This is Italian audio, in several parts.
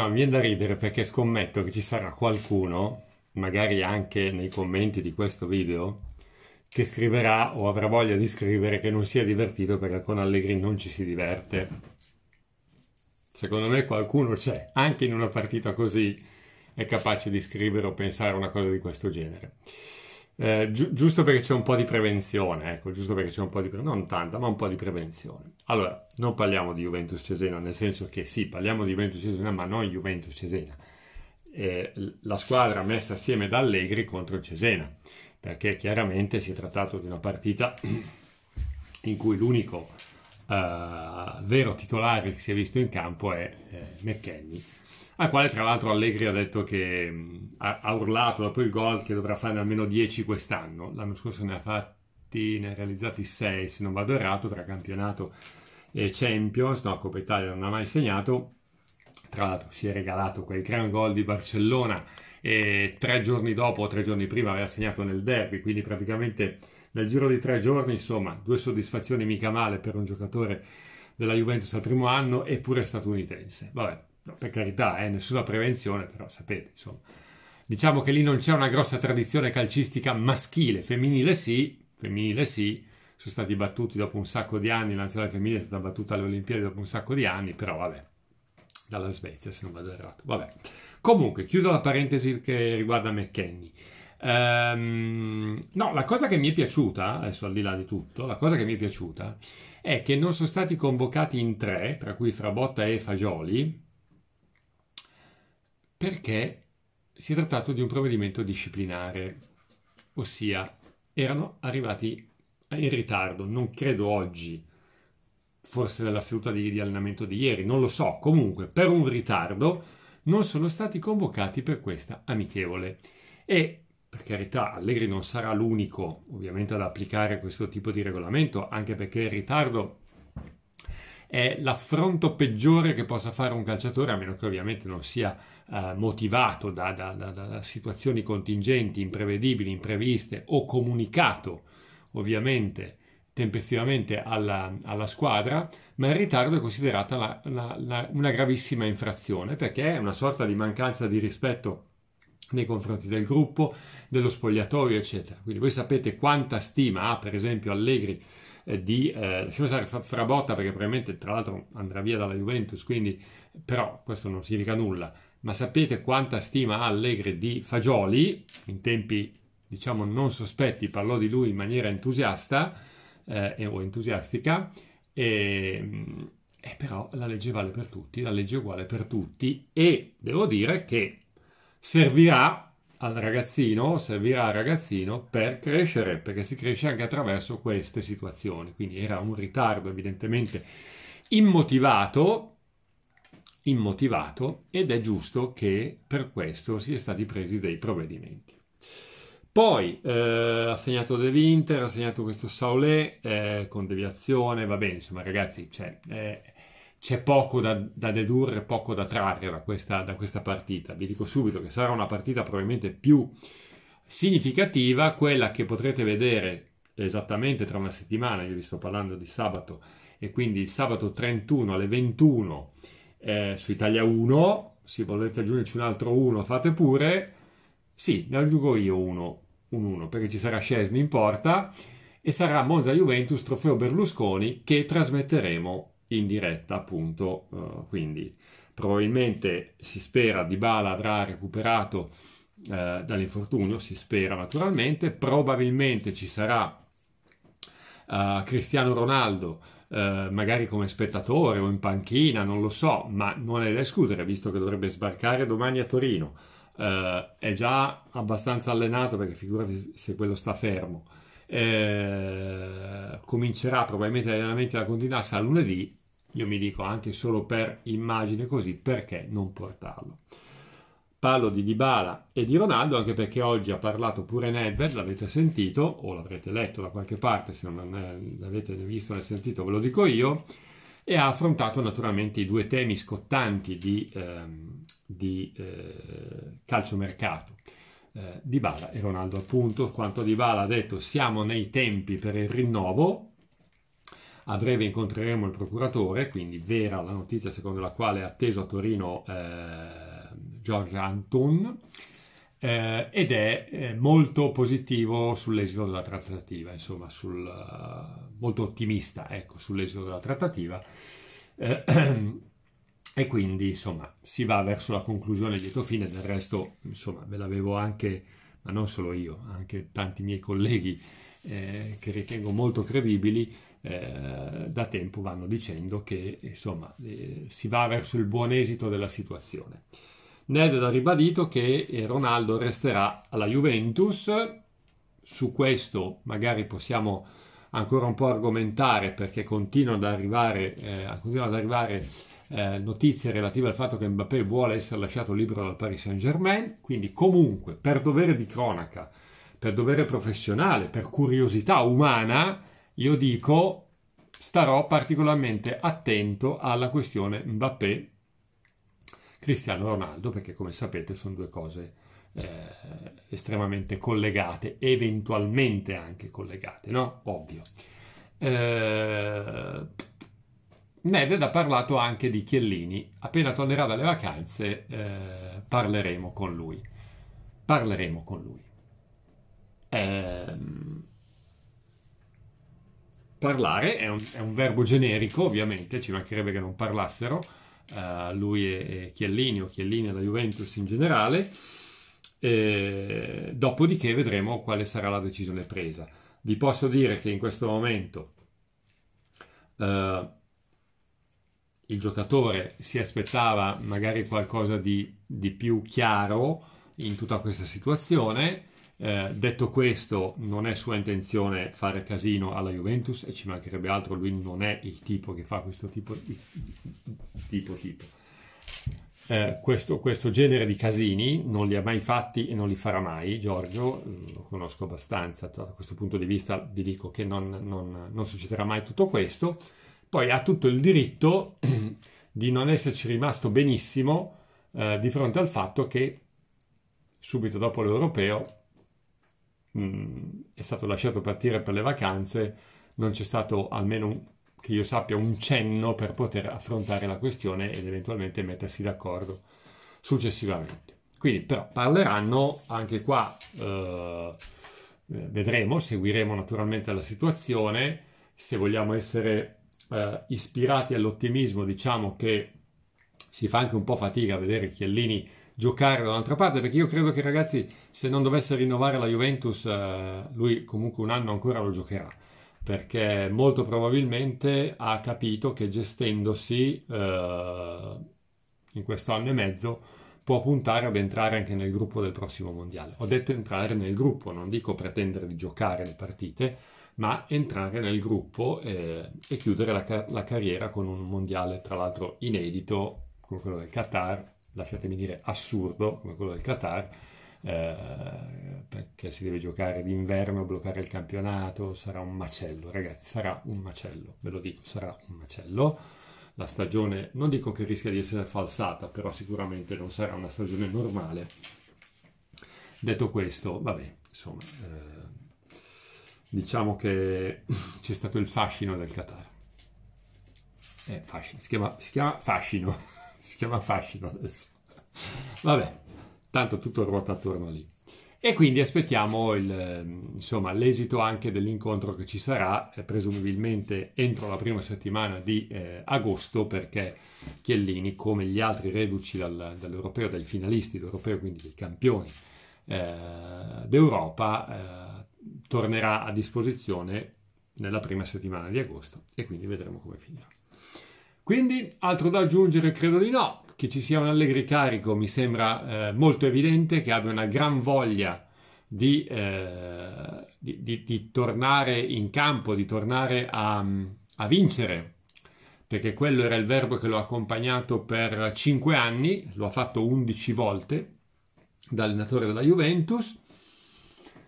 No, mi viene da ridere perché scommetto che ci sarà qualcuno, magari anche nei commenti di questo video, che scriverà o avrà voglia di scrivere che non si è divertito perché con Allegri non ci si diverte. Secondo me qualcuno c'è, anche in una partita così, è capace di scrivere o pensare una cosa di questo genere. Eh, gi- giusto perché c'è un po' di prevenzione, ecco, giusto perché c'è un po' di prevenzione, non tanta, ma un po' di prevenzione. Allora, non parliamo di Juventus Cesena, nel senso che sì, parliamo di Juventus Cesena, ma non Juventus Cesena. Eh, la squadra messa assieme da Allegri contro Cesena, perché chiaramente si è trattato di una partita in cui l'unico eh, vero titolare che si è visto in campo è eh, McKenny al quale tra l'altro Allegri ha detto che ha, ha, urlato dopo il gol che dovrà fare almeno 10 quest'anno. L'anno scorso ne ha fatti, ne ha realizzati 6 se non vado errato tra campionato e Champions, no, Coppa Italia non ha mai segnato. Tra l'altro si è regalato quel gran gol di Barcellona e tre giorni dopo o tre giorni prima aveva segnato nel derby, quindi praticamente nel giro di tre giorni, insomma, due soddisfazioni mica male per un giocatore della Juventus al primo anno, eppure statunitense. Vabbè, per carità, eh, nessuna prevenzione, però sapete, insomma. Diciamo che lì non c'è una grossa tradizione calcistica maschile, femminile sì, femminile sì, sono stati battuti dopo un sacco di anni, la femminile è stata battuta alle Olimpiadi dopo un sacco di anni, però vabbè, dalla Svezia se non vado errato, vabbè. Comunque, chiusa la parentesi che riguarda McKenny. Um, ehm, no, la cosa che mi è piaciuta, adesso al di là di tutto, la cosa che mi è piaciuta è che non sono stati convocati in tre, tra cui Frabotta e Fagioli, perché si è trattato di un provvedimento disciplinare, ossia erano arrivati in ritardo, non credo oggi, forse dalla seduta di, di allenamento di ieri, non lo so, comunque per un ritardo non sono stati convocati per questa amichevole. E per carità, Allegri non sarà l'unico ovviamente ad applicare questo tipo di regolamento, anche perché il ritardo è l'affronto peggiore che possa fare un calciatore, a meno che ovviamente non sia eh, motivato da, da, da, da, situazioni contingenti, imprevedibili, impreviste o comunicato ovviamente tempestivamente alla, alla squadra, ma il ritardo è considerato la, la, la, una gravissima infrazione perché è una sorta di mancanza di rispetto nei confronti del gruppo, dello spogliatoio, eccetera. Quindi voi sapete quanta stima ha, per esempio, Allegri eh, di eh, lasciamo stare Frabotta perché probabilmente tra l'altro andrà via dalla Juventus, quindi però questo non significa nulla ma sapete quanta stima ha Allegri di Fagioli, in tempi diciamo non sospetti parlò di lui in maniera entusiasta eh, o entusiastica, e, mm, e però la legge vale per tutti, la legge è uguale per tutti e devo dire che servirà al ragazzino, servirà al ragazzino per crescere, perché si cresce anche attraverso queste situazioni. Quindi era un ritardo evidentemente immotivato, immotivato ed è giusto che per questo siano stati presi dei provvedimenti. Poi eh, ha segnato De Winter, ha segnato questo Saulé eh, con deviazione, va bene, insomma ragazzi c'è, cioè, eh, c'è poco da, da, dedurre, poco da trarre da questa, da questa, partita. Vi dico subito che sarà una partita probabilmente più significativa, quella che potrete vedere esattamente tra una settimana, io vi sto parlando di sabato, e quindi sabato 31 alle 21 eh, su Italia 1, se volete aggiungerci un altro 1 fate pure, sì, ne aggiungo io uno, un 1, perché ci sarà Scesni in porta e sarà Monza Juventus Trofeo Berlusconi che trasmetteremo in diretta appunto, uh, quindi probabilmente si spera Di Bala avrà recuperato eh, dall'infortunio, si spera naturalmente, probabilmente ci sarà eh, Cristiano Ronaldo eh, magari come spettatore o in panchina, non lo so, ma non è da escludere visto che dovrebbe sbarcare domani a Torino. Eh, è già abbastanza allenato perché figurati se quello sta fermo. Eh, comincerà probabilmente l'allenamento della Continassa a lunedì. Io mi dico anche solo per immagine così perché non portarlo. Parlo di Dybala e di Ronaldo anche perché oggi ha parlato pure Nedved, l'avete sentito o l'avrete letto da qualche parte, se non eh, l'avete visto né sentito ve lo dico io, e ha affrontato naturalmente i due temi scottanti di, ehm, di eh, calciomercato. Eh, Dybala e Ronaldo appunto, quanto Dybala ha detto siamo nei tempi per il rinnovo, a breve incontreremo il procuratore, quindi vera la notizia secondo la quale è atteso a Torino... Eh, George Anton, eh, ed è eh, molto positivo sull'esito della trattativa, insomma, sul, uh, molto ottimista ecco, sull'esito della trattativa. Eh, e quindi, insomma, si va verso la conclusione lieto fine, del resto, insomma, ve l'avevo anche, ma non solo io, anche tanti miei colleghi eh, che ritengo molto credibili, da tempo vanno dicendo che, insomma, si va verso il buon esito della situazione. Nedved ha ribadito che eh, Ronaldo resterà alla Juventus, su questo magari possiamo ancora un po' argomentare perché continuano ad arrivare, eh, continuano ad arrivare eh, notizie relative al fatto che Mbappé vuole essere lasciato libero dal Paris Saint Germain, quindi comunque per dovere di cronaca, per dovere professionale, per curiosità umana, io dico starò particolarmente attento alla questione Mbappé Cristiano Ronaldo, perché come sapete sono due cose eh, estremamente collegate, eventualmente anche collegate, no? Ovvio. Eh, Nedved ha parlato anche di Chiellini, appena tornerà dalle vacanze eh, parleremo con lui. Parleremo con lui. Eh, parlare è un, è un verbo generico, ovviamente, ci mancherebbe che non parlassero uh, lui e, e, Chiellini o Chiellini e alla Juventus in generale. E, dopodiché vedremo quale sarà la decisione presa. Vi posso dire che in questo momento uh, il giocatore si aspettava magari qualcosa di, di più chiaro in tutta questa situazione eh, detto questo, non è sua intenzione fare casino alla Juventus e ci mancherebbe altro, lui non è il tipo che fa questo tipo di tipo. tipo. Eh, questo, questo, genere di casini non li ha mai fatti e non li farà mai, Giorgio, lo conosco abbastanza, da questo punto di vista vi dico che non, non, non succederà mai tutto questo, poi ha tutto il diritto di non esserci rimasto benissimo eh, di fronte al fatto che subito dopo l'Europeo mh, mm, è stato lasciato partire per le vacanze, non c'è stato almeno un, che io sappia un cenno per poter affrontare la questione ed eventualmente mettersi d'accordo successivamente. Quindi però parleranno anche qua, eh, vedremo, seguiremo naturalmente la situazione, se vogliamo essere eh, ispirati all'ottimismo diciamo che si fa anche un po' fatica a vedere Chiellini giocare da un'altra parte, perché io credo che ragazzi, se non dovesse rinnovare la Juventus, eh, lui comunque un anno ancora lo giocherà, perché molto probabilmente ha capito che gestendosi eh, in questo anno e mezzo può puntare ad entrare anche nel gruppo del prossimo mondiale. Ho detto entrare nel gruppo, non dico pretendere di giocare le partite, ma entrare nel gruppo eh, e chiudere la, la carriera con un mondiale tra l'altro inedito, come quello del Qatar, lasciatemi dire, assurdo, come quello del Qatar, eh, perché si deve giocare d'inverno, bloccare il campionato, sarà un macello, ragazzi, sarà un macello, ve lo dico, sarà un macello. La stagione, non dico che rischia di essere falsata, però sicuramente non sarà una stagione normale. Detto questo, vabbè, insomma, eh, diciamo che c'è stato il fascino del Qatar. Eh, fascino, si chiama, si chiama fascino si chiama fascino adesso. Vabbè, tanto tutto ruota attorno lì. E quindi aspettiamo il, ehm, insomma, l'esito anche dell'incontro che ci sarà, eh, presumibilmente entro la prima settimana di eh, agosto, perché Chiellini, come gli altri reduci dal, dall'europeo, dai finalisti d'europeo, quindi dei campioni eh, d'Europa, eh, tornerà a disposizione nella prima settimana di agosto e quindi vedremo come finirà. Quindi altro da aggiungere credo di no, che ci sia un allegri carico mi sembra eh, molto evidente, che abbia una gran voglia di, eh, di, di, di tornare in campo, di tornare a, a, vincere, perché quello era il verbo che lo ha accompagnato per 5 anni, lo ha fatto 11 volte da allenatore della Juventus.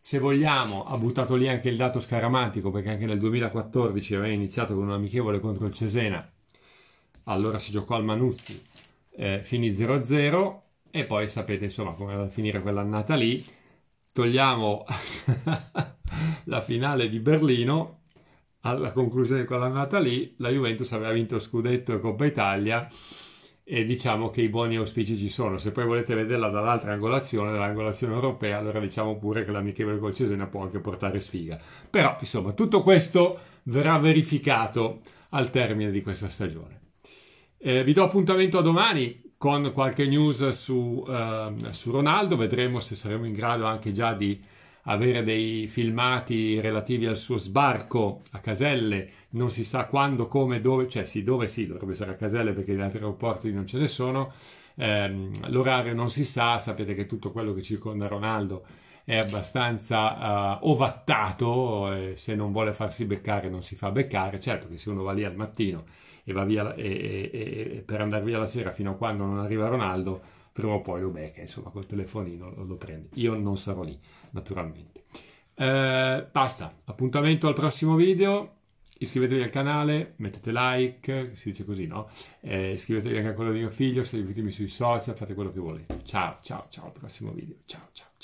Se vogliamo, ha buttato lì anche il dato scaramantico, perché anche nel 2014 aveva iniziato con un amichevole contro il Cesena allora si giocò al Manuzzi, eh, finì 0-0 e poi sapete insomma come va a finire quell'annata lì. Togliamo la finale di Berlino, alla conclusione di quell'annata lì la Juventus aveva vinto Scudetto e Coppa Italia e diciamo che i buoni auspici ci sono. Se poi volete vederla dall'altra angolazione, dall'angolazione europea, allora diciamo pure che l'amichevole col Cesena può anche portare sfiga. Però, insomma, tutto questo verrà verificato al termine di questa stagione. Eh, vi do appuntamento a domani con qualche news su, eh, su, Ronaldo, vedremo se saremo in grado anche già di avere dei filmati relativi al suo sbarco a Caselle, non si sa quando, come, dove, cioè sì, dove sì, dovrebbe essere a Caselle perché gli altri aeroporti non ce ne sono, eh, l'orario non si sa, sapete che tutto quello che circonda Ronaldo è abbastanza uh, ovattato, eh, se non vuole farsi beccare non si fa beccare, certo che se uno va lì al mattino e va via e, e, e per andare via la sera fino a quando non arriva Ronaldo, prima o poi lo becca, eh, insomma, col telefonino lo, lo prende. Io non sarò lì, naturalmente. Eh, basta, appuntamento al prossimo video. Iscrivetevi al canale, mettete like, si dice così, no? Eh, iscrivetevi anche a quello di mio figlio, seguitemi sui social, fate quello che volete. Ciao, ciao, ciao, al prossimo video. Ciao, ciao.